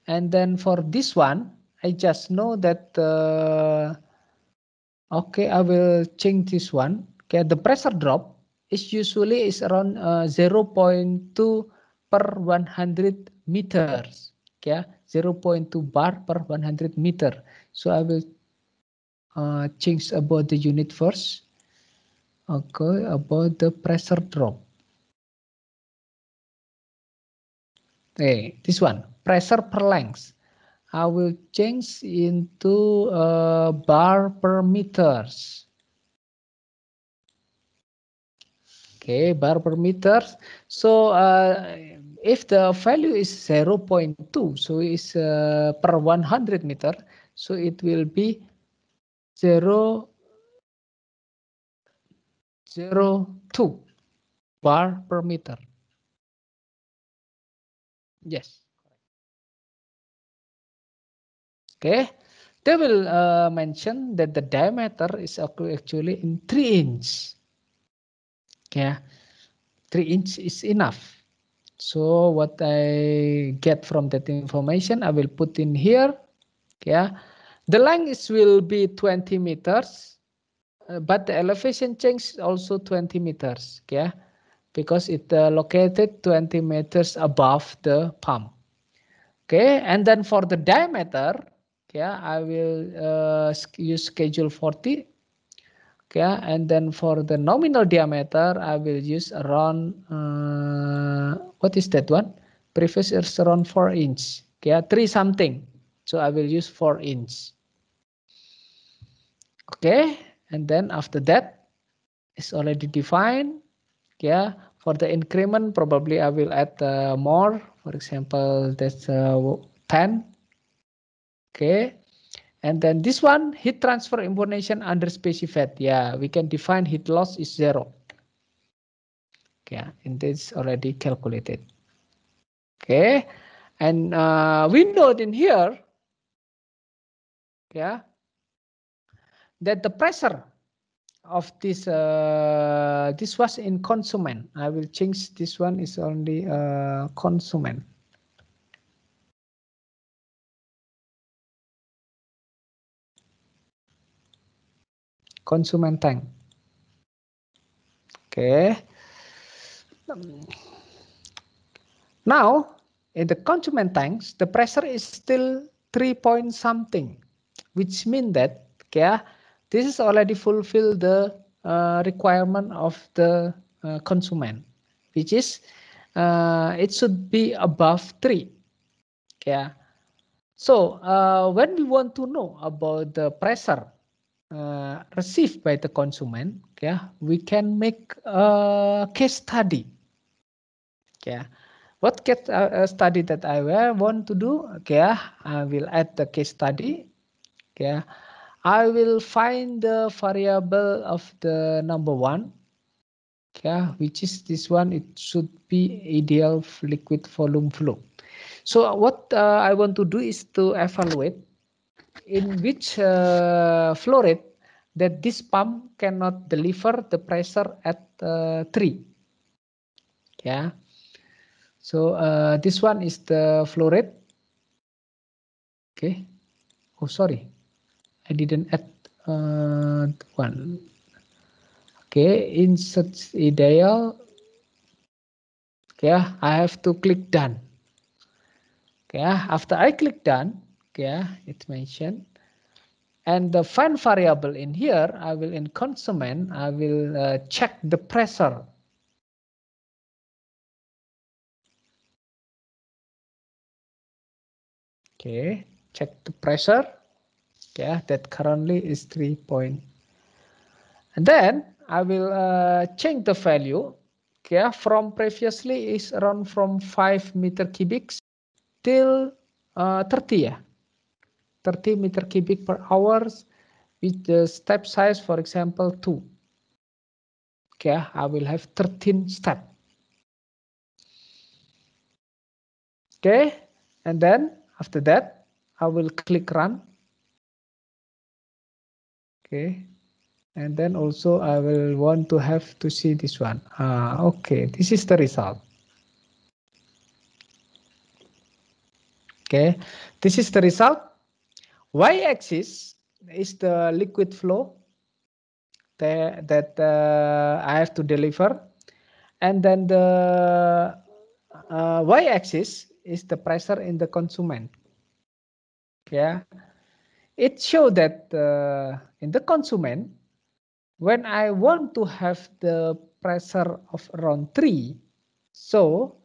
Speaker 1: and then for this one, I just know that. Uh, okay, I will change this one. Okay, the pressure drop is usually is around uh, 0.2 per 100 meters yeah 0.2 bar per 100 meter so i will uh, change about the unit first okay about the pressure drop okay this one pressure per length i will change into uh, bar per meters okay bar per meters so uh, if the value is 0 0.2 so it's uh, per 100 meter so it will be 0 0
Speaker 2: bar per meter
Speaker 1: yes okay they will uh, mention that the diameter is actually in 3 inch yeah 3 inch is enough so what i get from that information i will put in here yeah the length will be 20 meters uh, but the elevation change also 20 meters yeah because it uh, located 20 meters above the pump okay and then for the diameter yeah i will uh, use schedule 40 okay and then for the nominal diameter i will use around uh, what is that one? Previous is around 4 inch. Okay, ah, 3 something. So I will use 4 inch. Okay, and then after that, it's already defined. Yeah, for the increment, probably I will add uh, more. For example, that's uh, 10. Okay, and then this one, heat transfer information under specified. Yeah, we can define heat loss is zero yeah and it's already calculated okay and uh, we note in here yeah that the pressure of this uh, this was in consument i will change this one is only uh, consument consument tank okay Hmm. Now, in the consumer tanks, the pressure is still 3 point something, which means that yeah, this is already fulfill the uh, requirement of the uh, consumer, which is uh, it should be above 3. Yeah. So uh, when we want to know about the pressure uh, received by the consumer, yeah, we can make a case study. Yeah, what case uh, uh, study that I will want to do? Yeah, I will add the case study. Yeah, I will find the variable of the number one. Yeah, which is this one. It should be ideal liquid volume flow. So what uh, I want to do is to evaluate in which uh, flow rate that this pump cannot deliver the pressure at uh, 3. Yeah. So uh, this one is the flow rate. Okay. Oh, sorry. I didn't add uh, one. Okay. Insert ideal. Okay. I have to click done. Okay. After I click done, yeah it mentioned and the find variable in here I will in consume. I will uh, check the pressure okay check the pressure yeah that currently is 3 point and then I will uh, change the value yeah from previously is around from 5 meter cubics till uh, 30 yeah 30 meter cubic per hours with the step size, for example, 2. Okay, I will have 13 step. Okay, and then after that, I will click run. Okay, and then also I will want to have to see this one. Ah, okay, this is the result. Okay, this is the result y-axis is the liquid flow that, that uh, I have to deliver. And then the uh, y-axis is the pressure in the consument. Yeah, it showed that uh, in the consument, when I want to have the pressure of around 3, so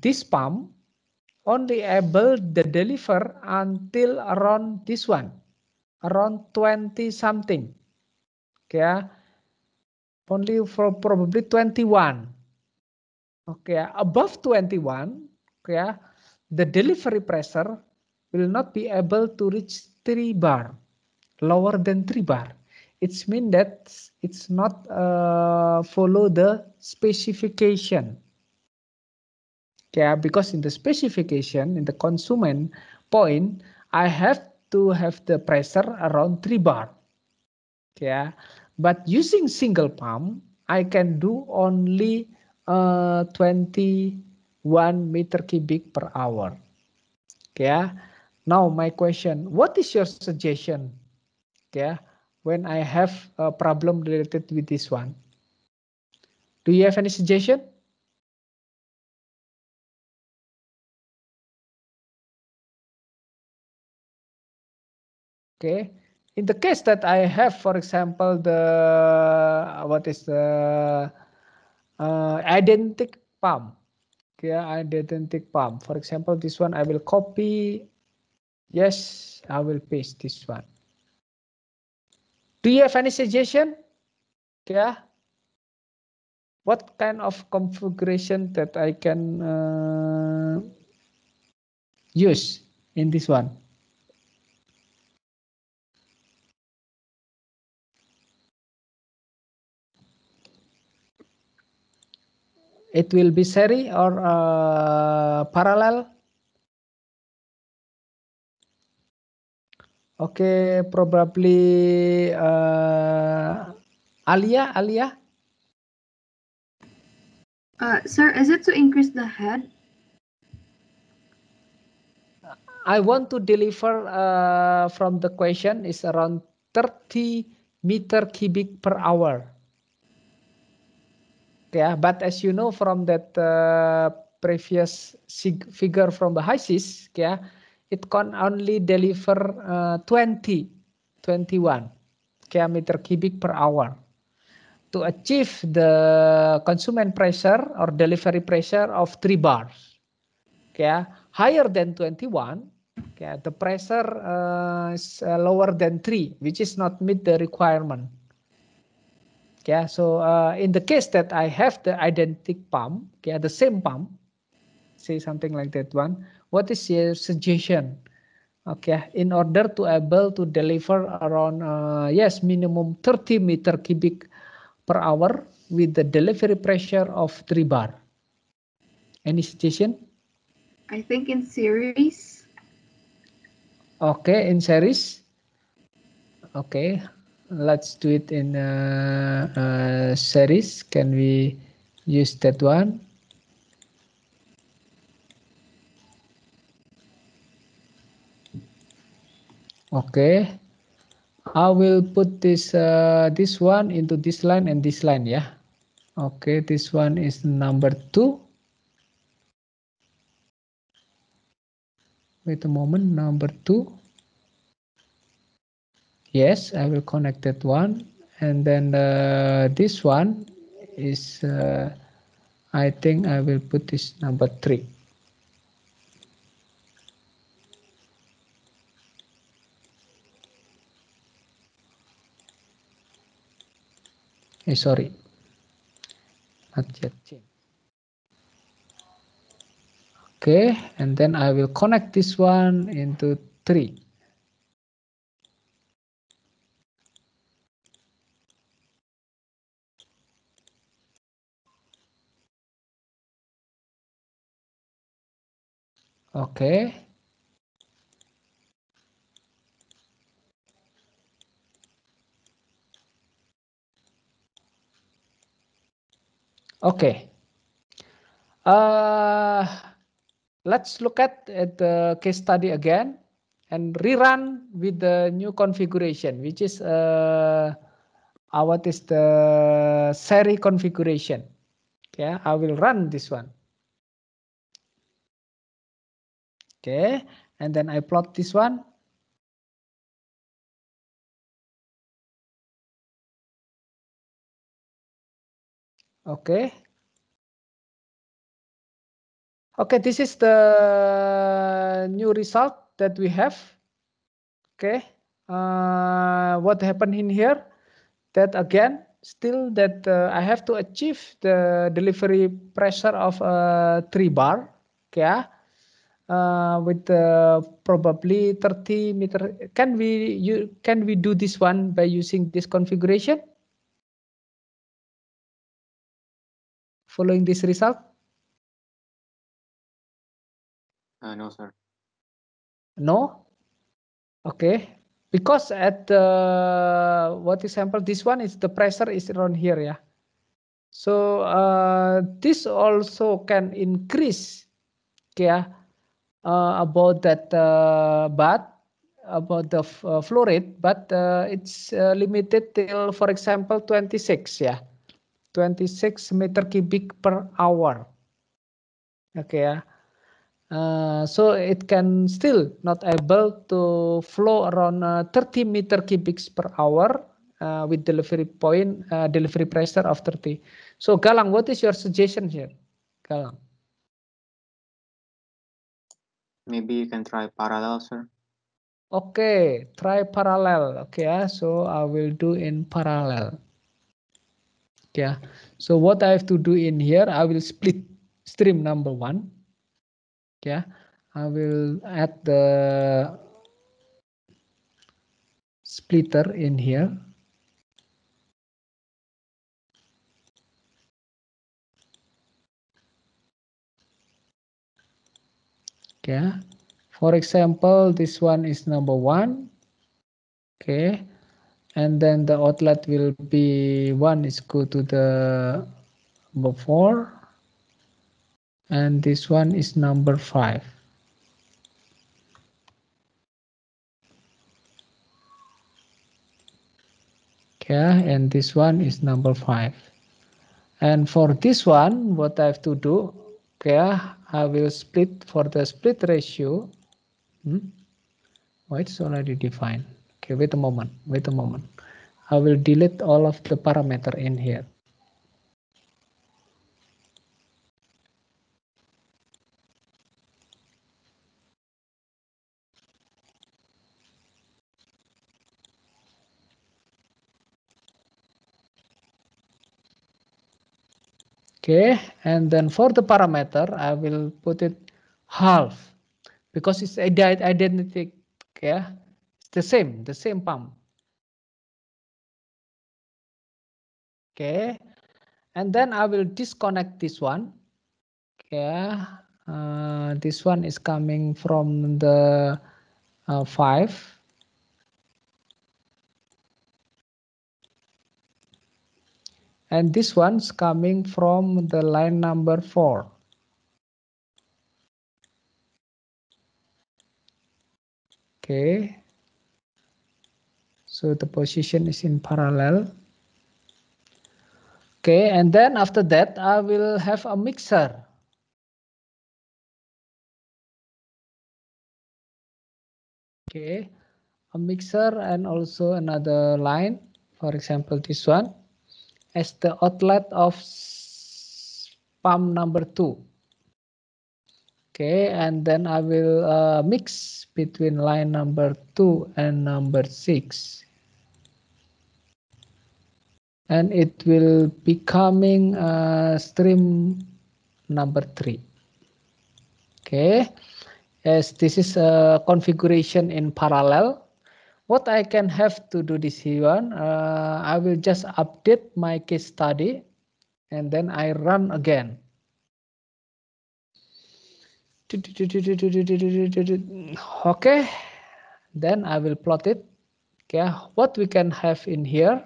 Speaker 1: this pump only able to deliver until around this one, around 20 something. Okay, ah. only for probably 21. Okay, ah, above 21, okay, ah, the delivery pressure will not be able to reach 3 bar, lower than 3 bar. It's mean that it's not uh, follow the specification. Yeah, because in the specification, in the consumer point, I have to have the pressure around three bar. Yeah, but using single pump, I can do only uh, 21 meter cubic per hour. Yeah. Now my question, what is your suggestion? Yeah, when I have a problem related with this one.
Speaker 2: Do you have any suggestion? okay
Speaker 1: in the case that i have for example the what is the uh, identical palm Yeah, identical palm for example this one i will copy yes i will paste this one do you have any suggestion yeah what kind of configuration that i can uh, use in this one it will be seri or uh, parallel okay probably uh, alia alia uh, sir is it to increase the head i want to deliver uh, from the question is around 30 meter cubic per hour yeah, but as you know from that uh, previous figure from the Bahasys, yeah, it can only deliver uh, 20, 21 cubic cubic per hour. To achieve the consumption pressure or delivery pressure of 3 bars, yeah, higher than 21, yeah, the pressure uh, is uh, lower than 3, which is not meet the requirement. Yeah, so uh, in the case that I have the identical pump, yeah, the same pump, say something like that one, what is your suggestion? Okay, in order to able to deliver around, uh, yes, minimum 30 meter cubic per hour with the delivery pressure of 3 bar. Any suggestion? I think in series. Okay, in series. Okay, let's do it in a, a series. Can we use that one? Okay. I will put this uh, this one into this line and this line Yeah. Okay, this one is number two. Wait a moment, number two. yes I will connect that one and then uh, this one is uh, I think I will put this number three Hey, eh, sorry not yet okay and then I will connect this one into three Oke. Oke. Uh, let's look at, at the case study again and rerun with the new configuration, which is uh, uh, what is the Seri configuration. Yeah, I will run this one.
Speaker 2: Okay, and then I plot this one.
Speaker 1: Okay. Okay, this is the new result that we have. Okay, uh, what happened in here? That again, still that uh, I have to achieve the delivery pressure of a uh, three bar. Okay. Ah uh, with uh, probably 30 meter can we you can we do this one by using this configuration
Speaker 2: following this result uh, no sir
Speaker 1: no okay because at the what example this one is the pressure is around here yeah so uh, this also can increase okay yeah uh, about that uh, bath about the uh, flow rate, but it's limited till, for example, 26, yeah. 26 meter cubic per hour. Okay, yeah. Uh, so it can still not able to flow around uh, 30 meter cubics per hour uh, with delivery point, delivery pressure of 30. So Galang, what is your suggestion here? Galang.
Speaker 2: Maybe you can try parallel, sir.
Speaker 1: Okay, try parallel. Okay, yeah. so I will do in parallel. Yeah, so what I have to do in here, I will split stream number one. Yeah, I will add the splitter in here. Yeah. For example, this one is number one. Okay. And then the outlet will be one is go to the number four. And this one is number five. Okay, and this one is number five. And for this one, what I have to do, Okay, I will split for the split ratio hmm? it's already defined okay wait a moment wait a moment I will delete all of the parameter in here okay and then for the parameter I will put it half because it's identical, yeah it's the same the same pump okay and then I will disconnect this one okay uh, this one is coming from the uh, 5 and this one's coming from the line number 4. Okay. So the position is in parallel. Okay, and then after that, I will have a mixer. Okay, a mixer and also another line, for example, this one as the outlet of pump number two. Okay, and then I will uh, mix between line number two and number six. And it will becoming uh, stream number three. Okay, as this is a configuration in parallel, what I can have to do this one, uh, I will just update my case study and then I run again. Okay, then I will plot it. Okay, what we can have in here.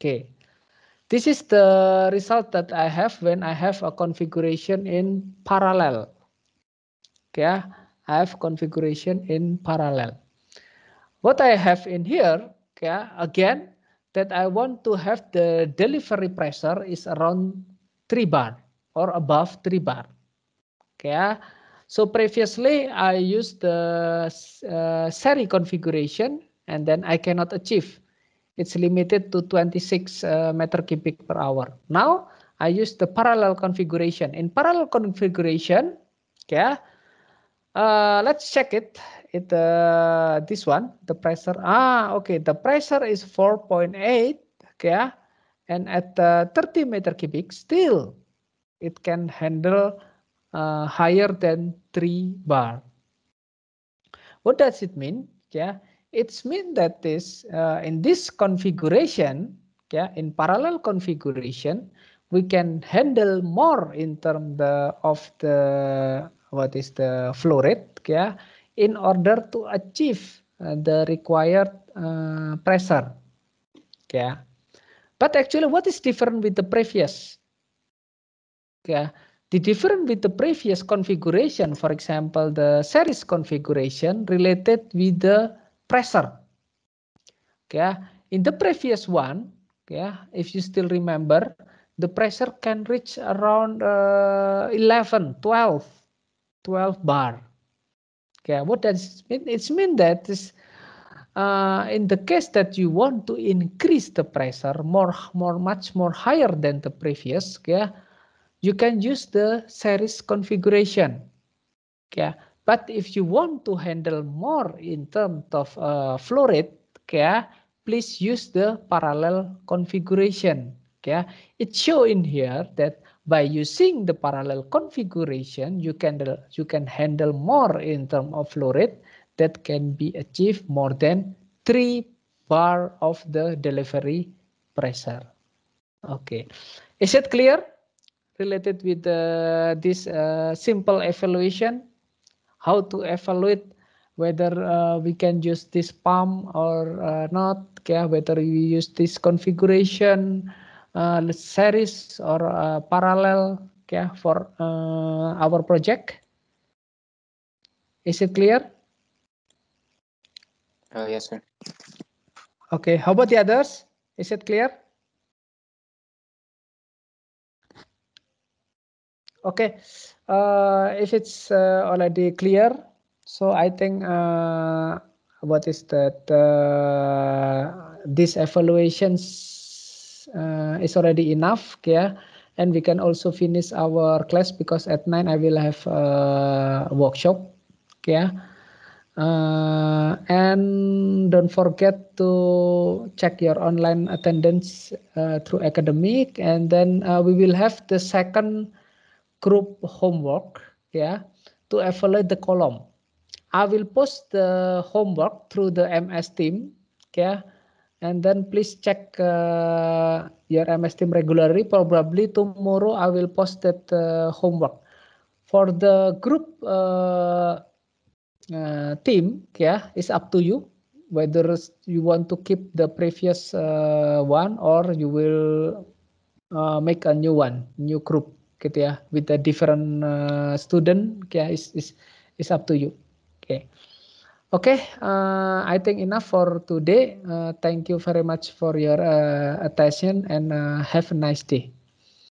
Speaker 1: Okay, this is the result that I have when I have a configuration in parallel. Okay, I have configuration in parallel. What I have in here, yeah, again, that I want to have the delivery pressure is around 3 bar or above 3 bar. Okay. So previously I used the uh, SERI configuration and then I cannot achieve. It's limited to 26 uh, meter cubic per hour. Now I use the parallel configuration. In parallel configuration, okay, uh, let's check it it uh, this one the pressure ah okay the pressure is 4.8 okay ah, and at uh, 30 meter cubic still it can handle uh, higher than 3 bar what does it mean yeah it's mean that this uh, in this configuration yeah in parallel configuration we can handle more in terms of the what is the flow rate yeah in order to achieve uh, the required uh, pressure. Yeah. But actually, what is different with the previous? Yeah. The different with the previous configuration, for example, the series configuration related with the pressure. Yeah. In the previous one, yeah, if you still remember, the pressure can reach around uh, 11, 12, 12 bar. Okay, what does it mean? It's mean that this, uh, in the case that you want to increase the pressure more, more, much more higher than the previous, yeah, you can use the series configuration. Yeah. but if you want to handle more in terms of uh, flow rate, yeah, please use the parallel configuration. Yeah. it show in here that by using the parallel configuration, you can, you can handle more in terms of flow rate that can be achieved more than 3 bar of the delivery pressure. Okay, is it clear related with uh, this uh, simple evaluation? How to evaluate whether uh, we can use this pump or uh, not, yeah, whether we use this configuration, uh, series or uh, parallel yeah, for uh, our project. Is it clear?
Speaker 2: Uh, yes, sir. Okay, how about the others? Is it clear?
Speaker 1: Okay, uh, if it's uh, already clear, so I think uh, what is that? Uh, these evaluations uh, is already enough yeah and we can also finish our class because at 9 i will have a uh, workshop yeah uh, and don't forget to check your online attendance uh, through academic and then uh, we will have the second group homework yeah to evaluate the column i will post the homework through the ms team yeah and then please check uh, your MS team regularly. Probably tomorrow I will post that uh, homework for the group uh, uh, team. Yeah, it's up to you whether you want to keep the previous uh, one or you will uh, make a new one, new group, gitu ya, with a different uh, student. Yeah, it's it's it's up to you. Okay. Okay, uh, I think enough for today. Uh, thank you very much for your uh, attention and uh, have a nice day.